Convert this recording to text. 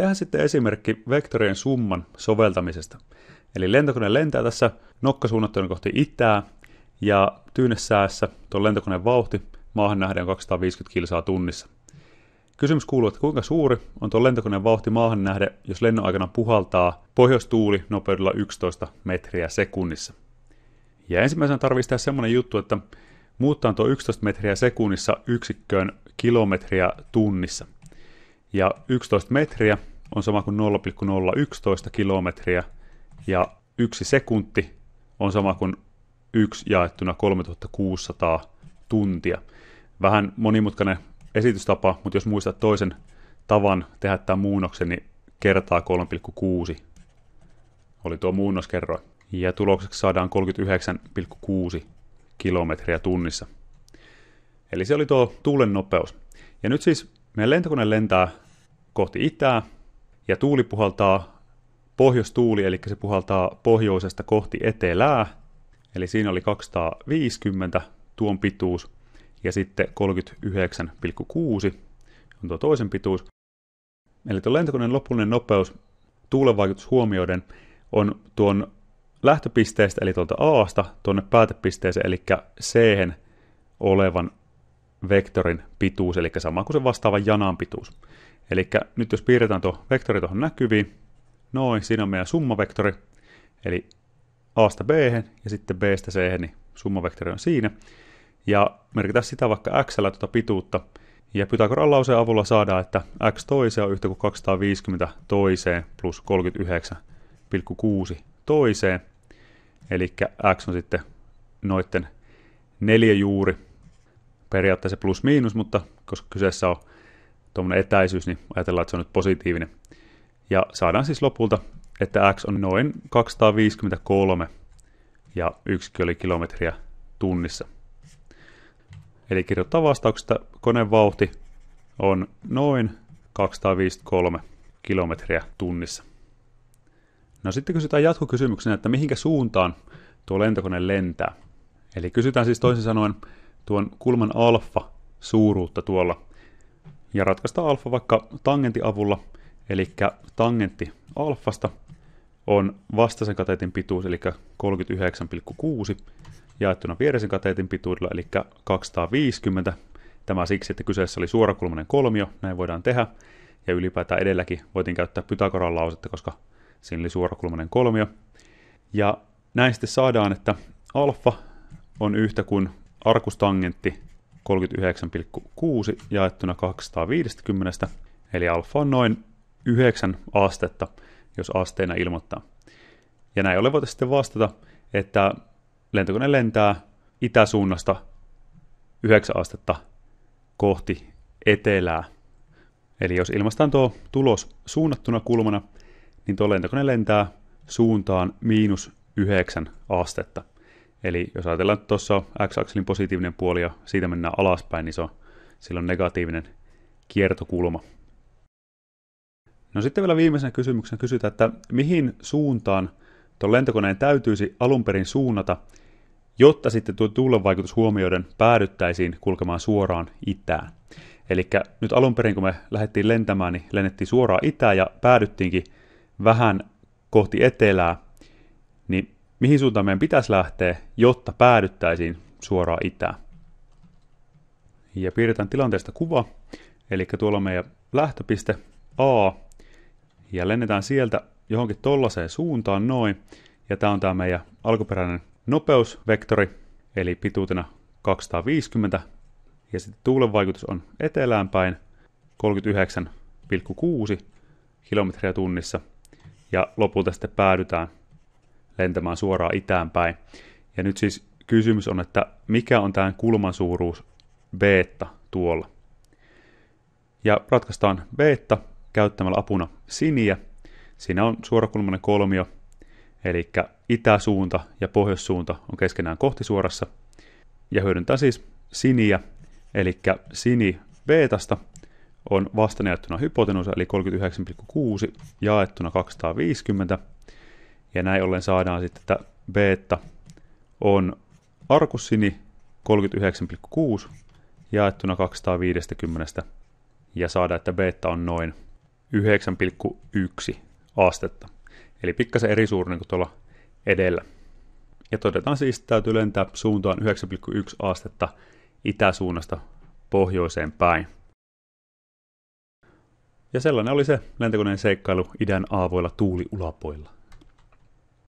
Tehdään sitten esimerkki vektorien summan soveltamisesta. Eli lentokone lentää tässä nokkasuunnattuna kohti itää, ja tyynessäässä tuon lentokoneen vauhti maahan nähden on 250 kilsaa tunnissa. Kysymys kuuluu, että kuinka suuri on tuon lentokoneen vauhti maahan nähden, jos lennon aikana puhaltaa pohjoistuuli nopeudella 11 metriä sekunnissa. Ja ensimmäisenä tarvitsisi tehdä semmoinen juttu, että muuttaa tuo 11 metriä sekunnissa yksikköön kilometriä tunnissa – ja 11 metriä on sama kuin 0,011 kilometriä. Ja yksi sekunti on sama kuin yksi jaettuna 3600 tuntia. Vähän monimutkainen esitystapa, mutta jos muistat toisen tavan tehdä tämän muunnoksen, niin kertaa 3,6 oli tuo muunnoskerroin. Ja tulokseksi saadaan 39,6 kilometriä tunnissa. Eli se oli tuo tuulen nopeus. Ja nyt siis meidän lentokone lentää kohti itää ja tuuli puhaltaa pohjoistuuli, eli se puhaltaa pohjoisesta kohti etelää, eli siinä oli 250 tuon pituus ja sitten 39,6 on tuo toisen pituus. Eli tuo lentokoneen lopullinen nopeus tuulen vaikutus huomioiden on tuon lähtöpisteestä, eli tuolta Aasta, tuonne päätepisteeseen, eli c olevan vektorin pituus, eli sama kuin se vastaava janan pituus. Eli nyt jos piirretään tuo vektori tuohon näkyviin, noin, siinä on meidän summavektori, eli asta b ja sitten b c niin summavektori on siinä. Ja merkitään sitä vaikka x tuota pituutta, ja Pythagoran lauseen avulla saadaan, että x toiseen on yhtä kuin 250 toiseen plus 39,6 toiseen. Eli x on sitten noitten neljä juuri, periaatteessa plus miinus, mutta koska kyseessä on tuommoinen etäisyys, niin ajatellaan, että se on nyt positiivinen. Ja saadaan siis lopulta, että x on noin 253 ja 1 kilometriä tunnissa. Eli kirjoittaa vastauksesta koneen vauhti on noin 253 kilometriä tunnissa. No sitten kysytään jatkokysymyksenä, että mihinkä suuntaan tuo lentokone lentää. Eli kysytään siis toisin sanoen tuon kulman alfa suuruutta tuolla ja ratkaista alfa vaikka tangentin avulla, eli tangentti alfasta on vastaisen kateetin pituus, eli 39,6, jaettuna vieresen kateetin pituudella, eli 250. Tämä siksi, että kyseessä oli suorakulmainen kolmio, näin voidaan tehdä, ja ylipäätään edelläkin voitiin käyttää Pythagoran lausetta, koska siinä oli suorakulmainen kolmio. Ja näin sitten saadaan, että alfa on yhtä kuin arkustangentti 39,6 jaettuna 250, eli alfa on noin 9 astetta, jos asteena ilmoittaa. Ja näin ollen voitaisiin sitten vastata, että lentokone lentää itäsuunnasta 9 astetta kohti etelää. Eli jos ilmastaan tuo tulos suunnattuna kulmana, niin tuo lentokone lentää suuntaan miinus 9 astetta. Eli jos ajatellaan, että tuossa on x-akselin positiivinen puoli ja siitä mennään alaspäin, niin se on silloin negatiivinen kiertokulma. No sitten vielä viimeisenä kysymyksenä kysytään, että mihin suuntaan tuon lentokoneen täytyisi alun perin suunnata, jotta sitten tuo vaikutus huomioiden päädyttäisiin kulkemaan suoraan itään. Eli nyt alun perin kun me lähdettiin lentämään, niin lennettiin suoraan itään ja päädyttiinkin vähän kohti etelää, niin mihin suuntaan meidän pitäisi lähteä, jotta päädyttäisiin suoraan itään. Ja piirretään tilanteesta kuva, eli tuolla on meidän lähtöpiste A, ja lennetään sieltä johonkin tollaiseen suuntaan noin, ja tämä on tämä meidän alkuperäinen nopeusvektori, eli pituutena 250, ja sitten tuulen vaikutus on eteläänpäin 39,6 kilometriä tunnissa, ja lopulta sitten päädytään lentämään suoraan itään päin. Ja nyt siis kysymys on, että mikä on tämän kulman suuruus beta tuolla. Ja ratkaistaan beta käyttämällä apuna siniä. Siinä on suorakulmainen kolmio, eli itäsuunta ja pohjoissuunta on keskenään kohtisuorassa. Ja hyödyntää siis siniä, eli sini beetasta on vastanäyttönä hypotenuusa, eli 39,6 jaettuna 250, ja näin ollen saadaan sitten, että beta on arkussini 39,6 jaettuna 250 ja saada, että beta on noin 9,1 astetta. Eli pikkasen eri suurinen niin kuin tuolla edellä. Ja todetaan siis, että täytyy lentää suuntaan 9,1 astetta itäsuunnasta pohjoiseen päin. Ja sellainen oli se lentokoneen seikkailu idän aavoilla tuuliulapoilla.